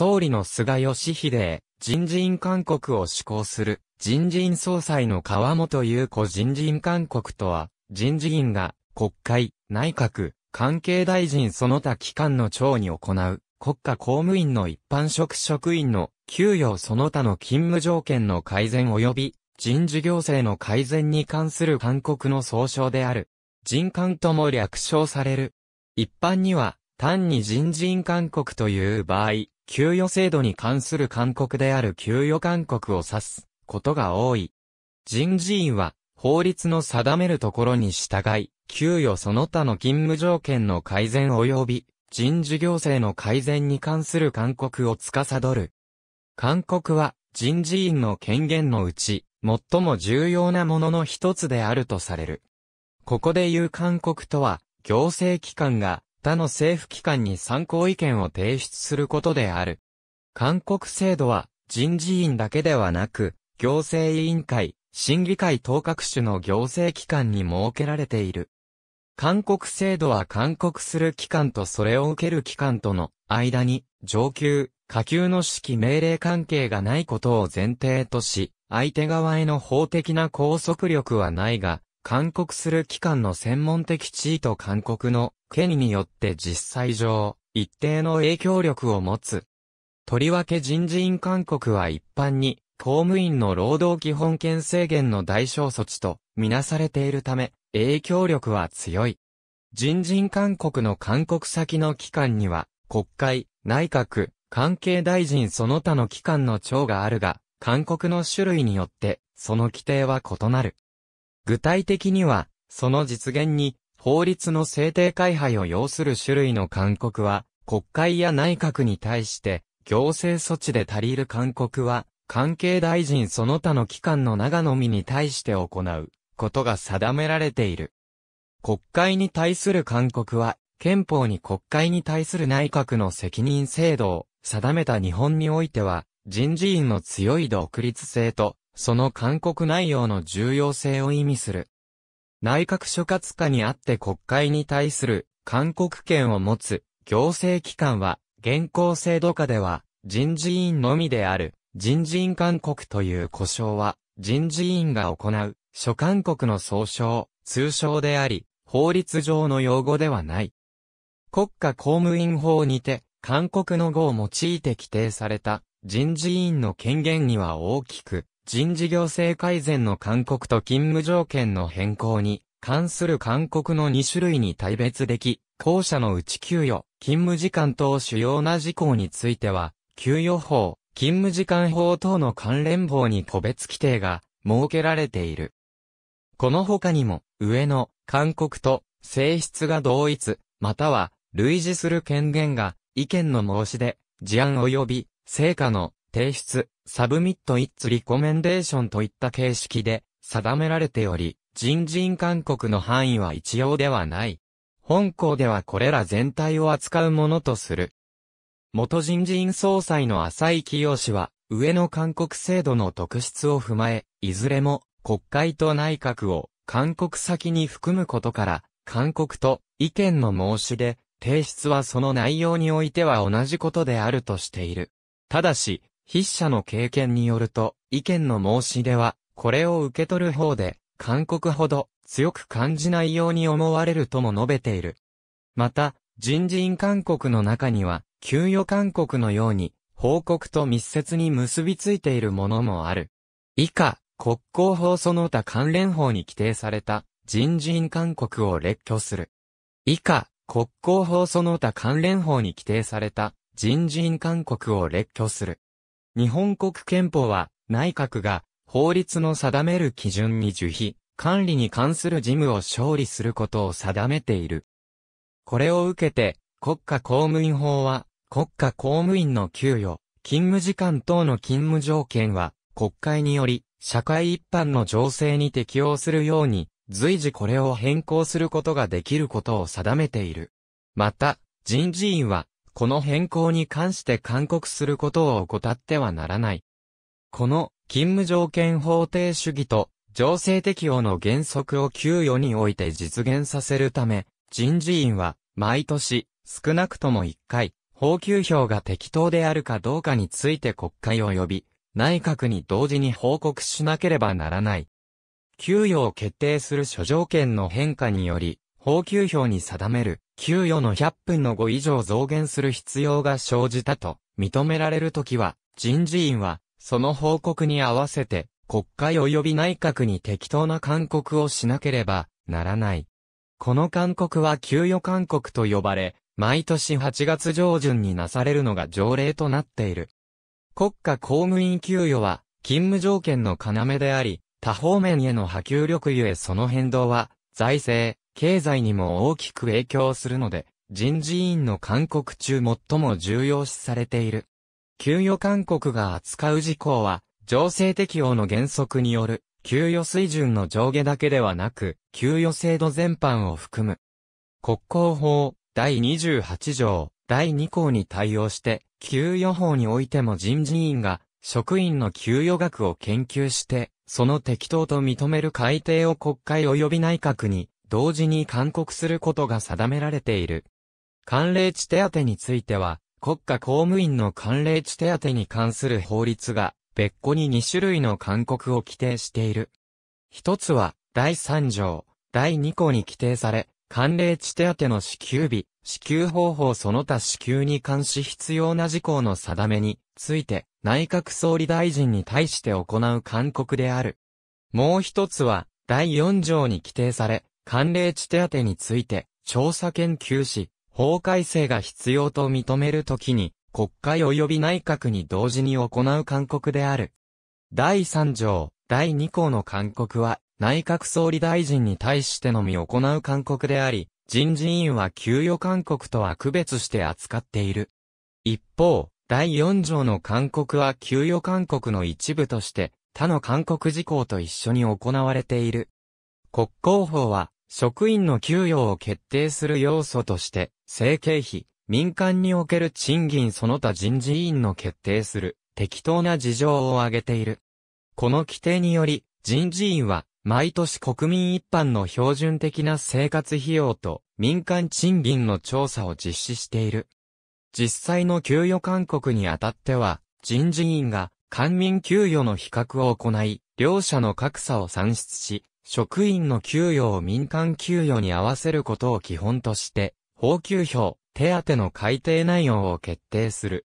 総理の菅義偉、人事院勧告を施行する、人事院総裁の河本優子人事院勧告とは、人事院が国会、内閣、関係大臣その他機関の長に行う、国家公務員の一般職職員の給与その他の勤務条件の改善及び人事行政の改善に関する勧告の総称である。人勧とも略称される。一般には単に人事院勧告という場合、給与制度に関する勧告である給与勧告を指すことが多い。人事院は法律の定めるところに従い、給与その他の勤務条件の改善及び人事行政の改善に関する勧告を司る。勧告は人事院の権限のうち最も重要なものの一つであるとされる。ここで言う勧告とは、行政機関が他の政府機関に参考意見を提出することである。韓国制度は人事院だけではなく、行政委員会、審議会等各種の行政機関に設けられている。韓国制度は勧告する機関とそれを受ける機関との間に上級、下級の指揮命令関係がないことを前提とし、相手側への法的な拘束力はないが、勧告する機関の専門的地位と勧告の県によって実際上、一定の影響力を持つ。とりわけ人事院勧告は一般に、公務員の労働基本権制限の代償措置と、みなされているため、影響力は強い。人事院勧告の勧告先の機関には、国会、内閣、関係大臣その他の機関の長があるが、勧告の種類によって、その規定は異なる。具体的には、その実現に、法律の制定改廃を要する種類の勧告は、国会や内閣に対して、行政措置で足りる勧告は、関係大臣その他の機関の長のみに対して行うことが定められている。国会に対する勧告は、憲法に国会に対する内閣の責任制度を定めた日本においては、人事院の強い独立性と、その勧告内容の重要性を意味する。内閣諸葛下にあって国会に対する勧告権を持つ行政機関は、現行制度下では人事院のみである人事院勧告という呼称は人事院が行う諸勧告の総称、通称であり、法律上の用語ではない。国家公務員法にて、勧告の語を用いて規定された人事院の権限には大きく人事行政改善の勧告と勤務条件の変更に関する勧告の2種類に対別でき、後者のうち給与、勤務時間等主要な事項については、給与法、勤務時間法等の関連法に個別規定が設けられている。この他にも、上の勧告と性質が同一、または類似する権限が意見の申し出、事案及び成果の提出、サブミット・イッツ・リコメンデーションといった形式で定められており、人事院勧告の範囲は一様ではない。本校ではこれら全体を扱うものとする。元人事院総裁の浅井清氏は、上の勧告制度の特質を踏まえ、いずれも国会と内閣を勧告先に含むことから、勧告と意見の申し出、提出はその内容においては同じことであるとしている。ただし、筆者の経験によると、意見の申し出は、これを受け取る方で、韓国ほど強く感じないように思われるとも述べている。また、人事院勧告の中には、給与勧告のように、報告と密接に結びついているものもある。以下、国交法その他関連法に規定された人事院勧告を列挙する。以下、国交法その他関連法に規定された人事院勧告を列挙する。日本国憲法は、内閣が、法律の定める基準に受費、管理に関する事務を勝利することを定めている。これを受けて、国家公務員法は、国家公務員の給与、勤務時間等の勤務条件は、国会により、社会一般の情勢に適用するように、随時これを変更することができることを定めている。また、人事院は、この変更に関して勧告することを怠ってはならない。この、勤務条件法定主義と、情勢適用の原則を給与において実現させるため、人事院は、毎年、少なくとも1回、法給票が適当であるかどうかについて国会及び、内閣に同時に報告しなければならない。給与を決定する諸条件の変化により、法給票に定める給与の100分の5以上増減する必要が生じたと認められるときは、人事院は、その報告に合わせて、国会及び内閣に適当な勧告をしなければならない。この勧告は給与勧告と呼ばれ、毎年8月上旬になされるのが条例となっている。国家公務員給与は勤務条件の要であり、多方面への波及力ゆえその変動は財政、経済にも大きく影響するので、人事院の勧告中最も重要視されている。給与勧告が扱う事項は、情勢適用の原則による、給与水準の上下だけではなく、給与制度全般を含む。国交法、第28条、第2項に対応して、給与法においても人事院が、職員の給与額を研究して、その適当と認める改定を国会及び内閣に同時に勧告することが定められている。寒冷地手当については、国家公務員の寒冷地手当に関する法律が、別個に2種類の勧告を規定している。一つは、第3条、第2項に規定され、寒冷地手当の支給日、支給方法その他支給に関し必要な事項の定めについて、内閣総理大臣に対して行う勧告である。もう一つは、第4条に規定され、寒冷地手当について、調査研究し、法改正が必要と認めるときに、国会及び内閣に同時に行う勧告である。第3条、第2項の勧告は、内閣総理大臣に対してのみ行う勧告であり、人事院は給与勧告とは区別して扱っている。一方、第4条の勧告は給与勧告の一部として、他の勧告事項と一緒に行われている。国交法は、職員の給与を決定する要素として、生計費、民間における賃金その他人事委員の決定する適当な事情を挙げている。この規定により、人事院は、毎年国民一般の標準的な生活費用と民間賃金の調査を実施している。実際の給与勧告にあたっては、人事院が官民給与の比較を行い、両者の格差を算出し、職員の給与を民間給与に合わせることを基本として、報給表、手当の改定内容を決定する。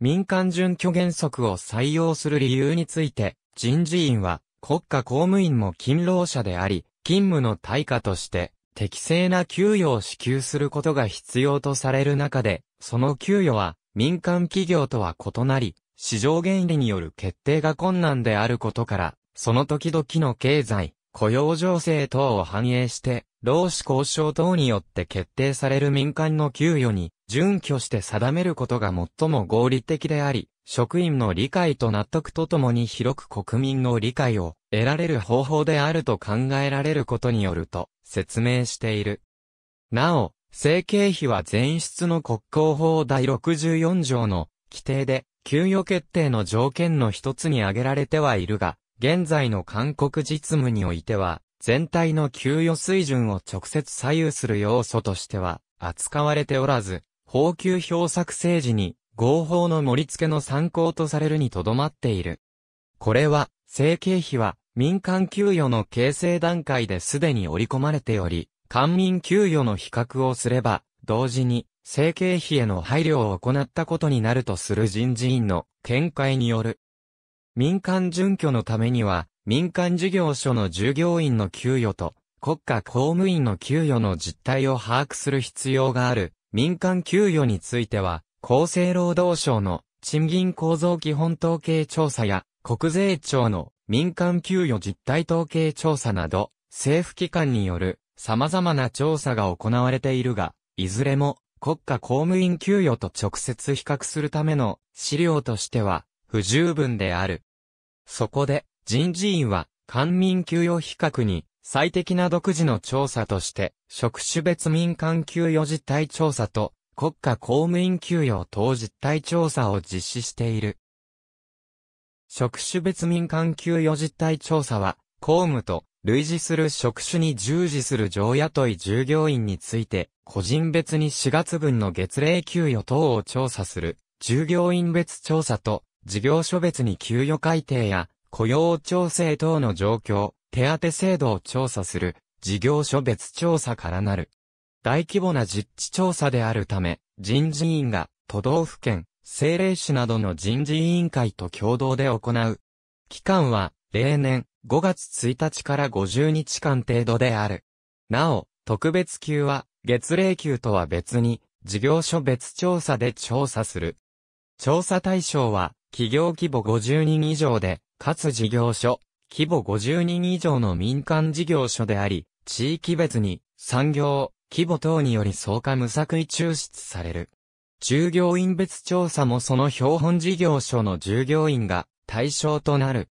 民間準拠原則を採用する理由について、人事院は国家公務員も勤労者であり、勤務の対価として適正な給与を支給することが必要とされる中で、その給与は民間企業とは異なり、市場原理による決定が困難であることから、その時々の経済、雇用情勢等を反映して、労使交渉等によって決定される民間の給与に、準拠して定めることが最も合理的であり、職員の理解と納得とともに広く国民の理解を得られる方法であると考えられることによると説明している。なお、生計費は前出の国交法第64条の規定で、給与決定の条件の一つに挙げられてはいるが、現在の韓国実務においては、全体の給与水準を直接左右する要素としては、扱われておらず、法給表作成時に、合法の盛り付けの参考とされるにとどまっている。これは、生計費は、民間給与の形成段階ですでに織り込まれており、官民給与の比較をすれば、同時に、生計費への配慮を行ったことになるとする人事院の見解による民間準拠のためには、民間事業所の従業員の給与と、国家公務員の給与の実態を把握する必要がある。民間給与については、厚生労働省の賃金構造基本統計調査や、国税庁の民間給与実態統計調査など、政府機関による様々な調査が行われているが、いずれも国家公務員給与と直接比較するための資料としては不十分である。そこで、人事院は、官民給与比較に、最適な独自の調査として、職種別民間給与実態調査と、国家公務員給与等実態調査を実施している。職種別民間給与実態調査は、公務と類似する職種に従事する上雇い従業員について、個人別に4月分の月例給与等を調査する、従業員別調査と事業所別に給与改定や雇用調整等の状況、手当制度を調査する事業所別調査からなる。大規模な実地調査であるため、人事院が都道府県、政令市などの人事委員会と共同で行う。期間は、例年5月1日から50日間程度である。なお、特別級は、月例級とは別に、事業所別調査で調査する。調査対象は、企業規模50人以上で、かつ事業所、規模50人以上の民間事業所であり、地域別に、産業、規模等により総価無作為抽出される。従業員別調査もその標本事業所の従業員が対象となる。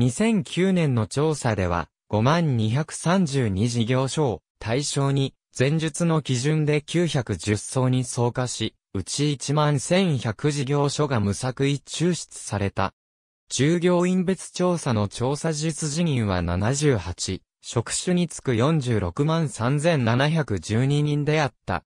2009年の調査では、5万232事業所を対象に前述の基準で910層に増加し、うち1万1100事業所が無作為抽出された。従業員別調査の調査実事人は78、職種につく46万3712人であった。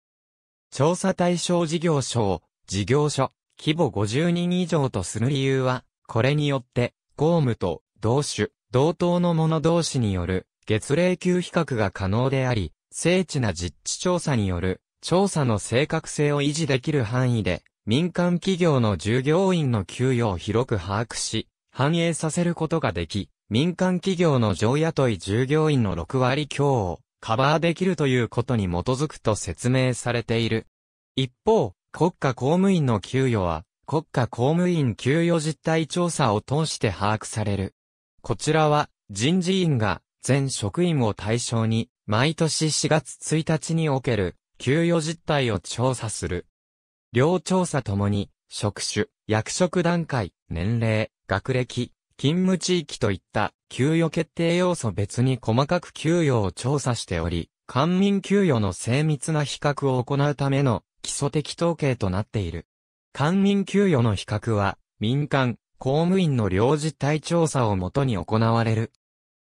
調査対象事業所を、事業所、規模50人以上とする理由は、これによって、公務と同種、同等の者同士による月齢給比較が可能であり、精緻な実地調査による調査の正確性を維持できる範囲で、民間企業の従業員の給与を広く把握し、反映させることができ、民間企業の上雇い従業員の6割強をカバーできるということに基づくと説明されている。一方、国家公務員の給与は、国家公務員給与実態調査を通して把握される。こちらは、人事院が全職員を対象に、毎年4月1日における給与実態を調査する。両調査ともに、職種、役職段階、年齢、学歴、勤務地域といった給与決定要素別に細かく給与を調査しており、官民給与の精密な比較を行うための基礎的統計となっている。官民給与の比較は民間、公務員の両実態調査をもとに行われる。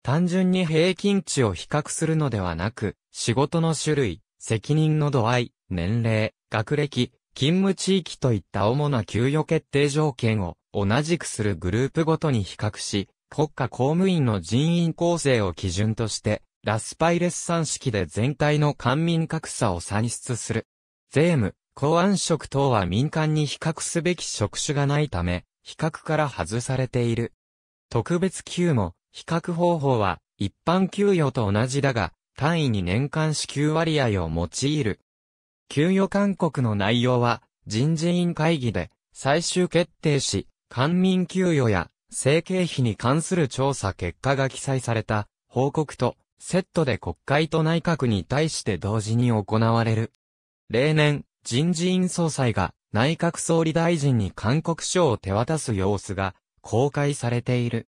単純に平均値を比較するのではなく、仕事の種類、責任の度合い、年齢、学歴、勤務地域といった主な給与決定条件を同じくするグループごとに比較し、国家公務員の人員構成を基準として、ラスパイレス算式で全体の官民格差を算出する。税務、公安職等は民間に比較すべき職種がないため、比較から外されている。特別給も、比較方法は、一般給与と同じだが、単位に年間支給割合を用いる。給与勧告の内容は、人事院会議で最終決定し、官民給与や生計費に関する調査結果が記載された報告とセットで国会と内閣に対して同時に行われる。例年、人事院総裁が内閣総理大臣に勧告書を手渡す様子が公開されている。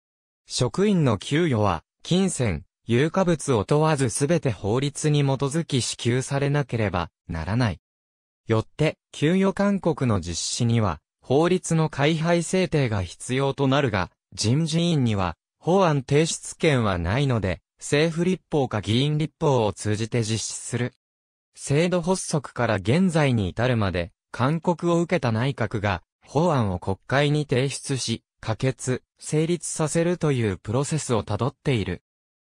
職員の給与は、金銭、有価物を問わずすべて法律に基づき支給されなければならない。よって、給与勧告の実施には、法律の改廃制定が必要となるが、人事院には、法案提出権はないので、政府立法か議員立法を通じて実施する。制度発足から現在に至るまで、勧告を受けた内閣が、法案を国会に提出し、可決、成立させるというプロセスをたどっている。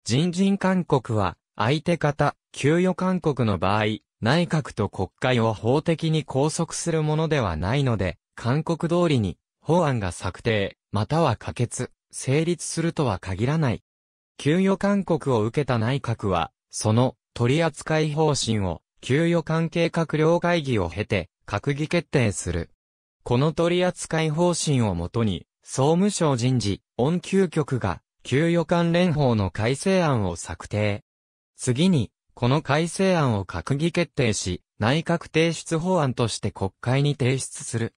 人人勧告は、相手方、給与勧告の場合、内閣と国会を法的に拘束するものではないので、勧告通りに、法案が策定、または可決、成立するとは限らない。給与勧告を受けた内閣は、その取扱方針を、給与関係閣僚会議を経て、閣議決定する。この取扱方針をもとに、総務省人事、恩給局が、給与関連法の改正案を策定。次に、この改正案を閣議決定し、内閣提出法案として国会に提出する。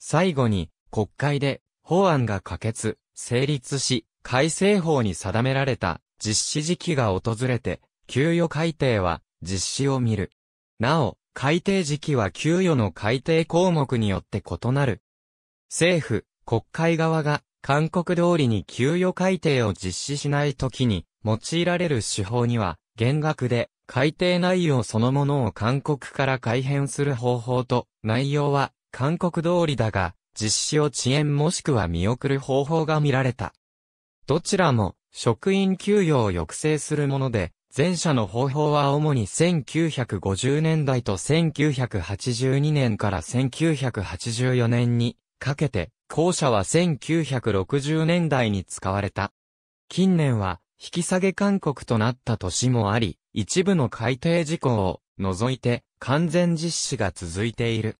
最後に、国会で、法案が可決、成立し、改正法に定められた実施時期が訪れて、給与改定は実施を見る。なお、改定時期は給与の改定項目によって異なる。政府、国会側が勧告通りに給与改定を実施しないときに用いられる手法には、減額で改定内容そのものを勧告から改変する方法と、内容は勧告通りだが、実施を遅延もしくは見送る方法が見られた。どちらも職員給与を抑制するもので、前者の方法は主に1950年代と1982年から1984年にかけて校舎は1960年代に使われた。近年は、引き下げ勧告となった年もあり、一部の改定事項を除いて完全実施が続いている。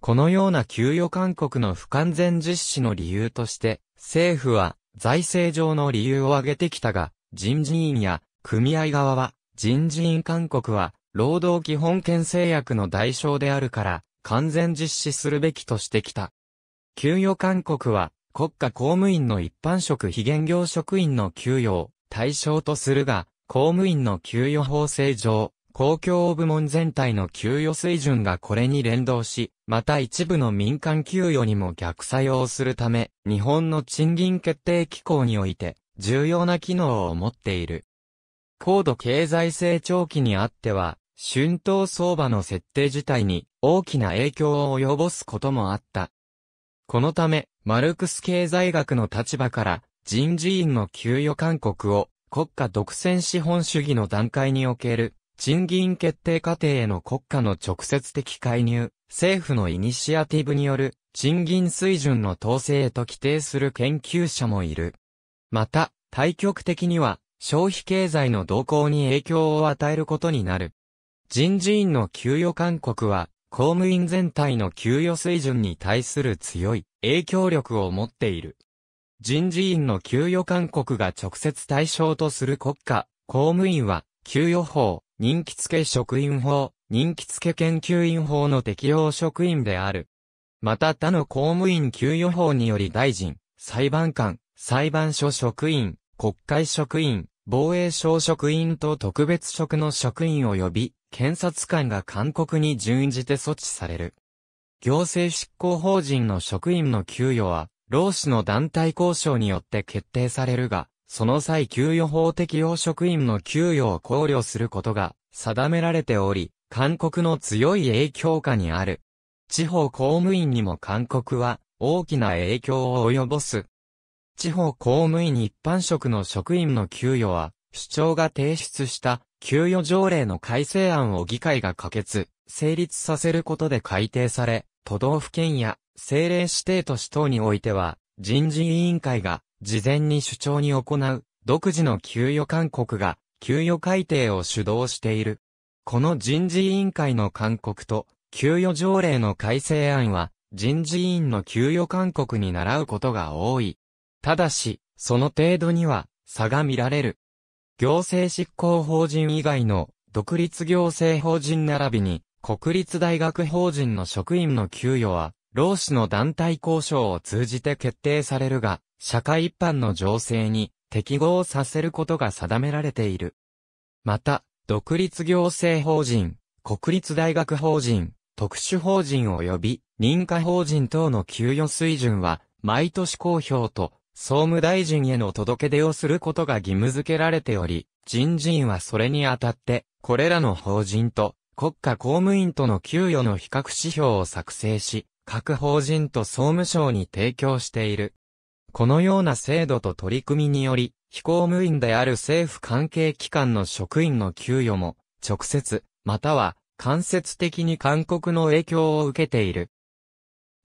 このような給与勧告の不完全実施の理由として、政府は財政上の理由を挙げてきたが、人事院や組合側は、人事院勧告は、労働基本権制約の代償であるから、完全実施するべきとしてきた。給与勧告は、国家公務員の一般職非現業職員の給与を対象とするが、公務員の給与法制上、公共部門全体の給与水準がこれに連動し、また一部の民間給与にも逆作用するため、日本の賃金決定機構において、重要な機能を持っている。高度経済成長期にあっては、春闘相場の設定自体に大きな影響を及ぼすこともあった。このため、マルクス経済学の立場から、人事院の給与勧告を、国家独占資本主義の段階における、賃金決定過程への国家の直接的介入、政府のイニシアティブによる賃金水準の統制へと規定する研究者もいる。また、対極的には消費経済の動向に影響を与えることになる。人事院の給与勧告は公務員全体の給与水準に対する強い影響力を持っている。人事院の給与勧告が直接対象とする国家、公務員は、給与法、任期付け職員法、任期付け研究員法の適用職員である。また他の公務員給与法により大臣、裁判官、裁判所職員、国会職員、防衛省職員と特別職の職員及び、検察官が勧告に準じて措置される。行政執行法人の職員の給与は、労使の団体交渉によって決定されるが、その際給与法適用職員の給与を考慮することが定められており、勧告の強い影響下にある。地方公務員にも勧告は大きな影響を及ぼす。地方公務員一般職の職員の給与は、主張が提出した給与条例の改正案を議会が可決、成立させることで改定され、都道府県や政令指定都市等においては、人事委員会が事前に主張に行う独自の給与勧告が給与改定を主導している。この人事委員会の勧告と給与条例の改正案は人事委員の給与勧告に倣うことが多い。ただし、その程度には差が見られる。行政執行法人以外の独立行政法人並びに国立大学法人の職員の給与は労使の団体交渉を通じて決定されるが、社会一般の情勢に適合させることが定められている。また、独立行政法人、国立大学法人、特殊法人及び認可法人等の給与水準は毎年公表と総務大臣への届け出をすることが義務付けられており、人事院はそれにあたって、これらの法人と国家公務員との給与の比較指標を作成し、各法人と総務省に提供している。このような制度と取り組みにより、非公務員である政府関係機関の職員の給与も、直接、または間接的に勧告の影響を受けている。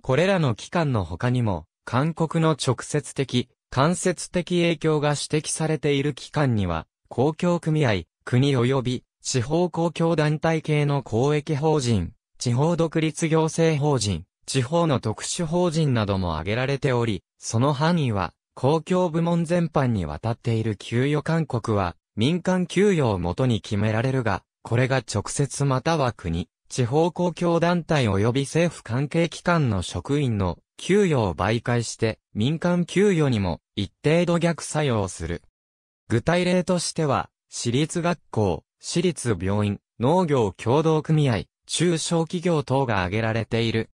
これらの機関の他にも、韓国の直接的、間接的影響が指摘されている機関には、公共組合、国及び地方公共団体系の公益法人、地方独立行政法人、地方の特殊法人なども挙げられており、その範囲は公共部門全般にわたっている給与勧告は民間給与をもとに決められるが、これが直接または国、地方公共団体及び政府関係機関の職員の給与を媒介して民間給与にも一定度逆作用する。具体例としては、私立学校、私立病院、農業協同組合、中小企業等が挙げられている。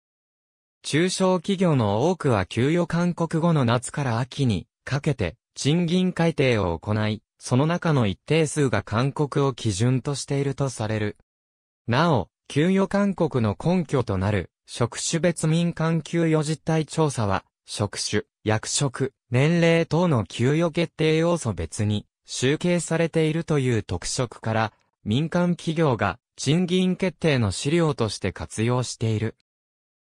中小企業の多くは給与勧告後の夏から秋にかけて賃金改定を行い、その中の一定数が勧告を基準としているとされる。なお、給与勧告の根拠となる職種別民間給与実態調査は、職種、役職、年齢等の給与決定要素別に集計されているという特色から、民間企業が賃金決定の資料として活用している。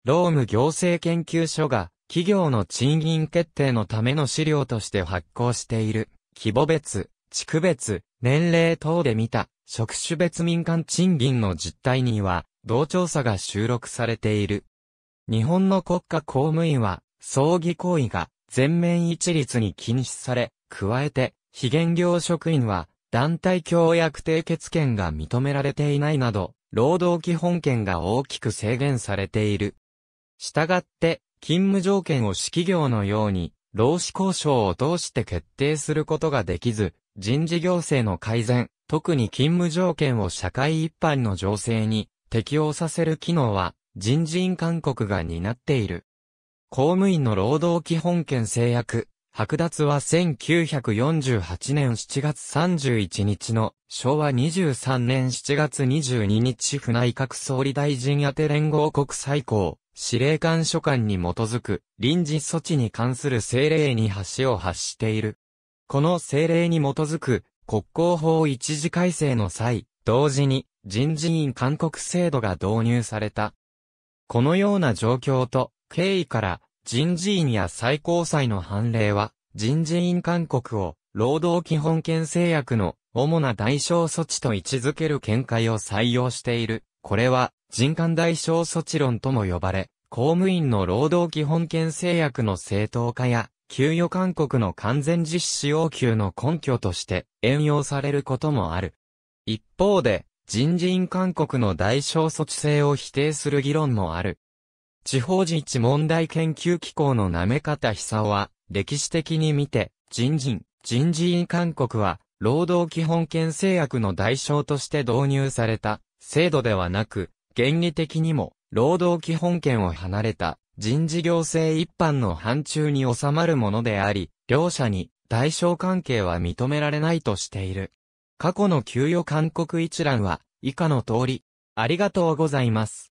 労務行政研究所が企業の賃金決定のための資料として発行している規模別、地区別、年齢等で見た職種別民間賃金の実態には同調査が収録されている。日本の国家公務員は、葬儀行為が全面一律に禁止され、加えて、非現業職員は、団体協約締結権が認められていないなど、労働基本権が大きく制限されている。したがって、勤務条件を私企業のように、労使交渉を通して決定することができず、人事行政の改善、特に勤務条件を社会一般の情勢に適用させる機能は、人事院勧告が担っている。公務員の労働基本権制約、剥奪は1948年7月31日の昭和23年7月22日府内閣総理大臣宛て連合国最高司令官所管に基づく臨時措置に関する政令に橋を発している。この政令に基づく国交法一時改正の際、同時に人事院勧告制度が導入された。このような状況と経緯から人事院や最高裁の判例は人事院勧告を労働基本権制約の主な代償措置と位置づける見解を採用している。これは人間代償措置論とも呼ばれ、公務員の労働基本権制約の正当化や給与勧告の完全実施要求の根拠として援用されることもある。一方で、人事院勧告の代償措置性を否定する議論もある。地方自治問題研究機構のなめ方久夫は、歴史的に見て、人人、人事院勧告は、労働基本権制約の代償として導入された、制度ではなく、原理的にも、労働基本権を離れた、人事行政一般の範疇に収まるものであり、両者に、代償関係は認められないとしている。過去の給与勧告一覧は以下の通り、ありがとうございます。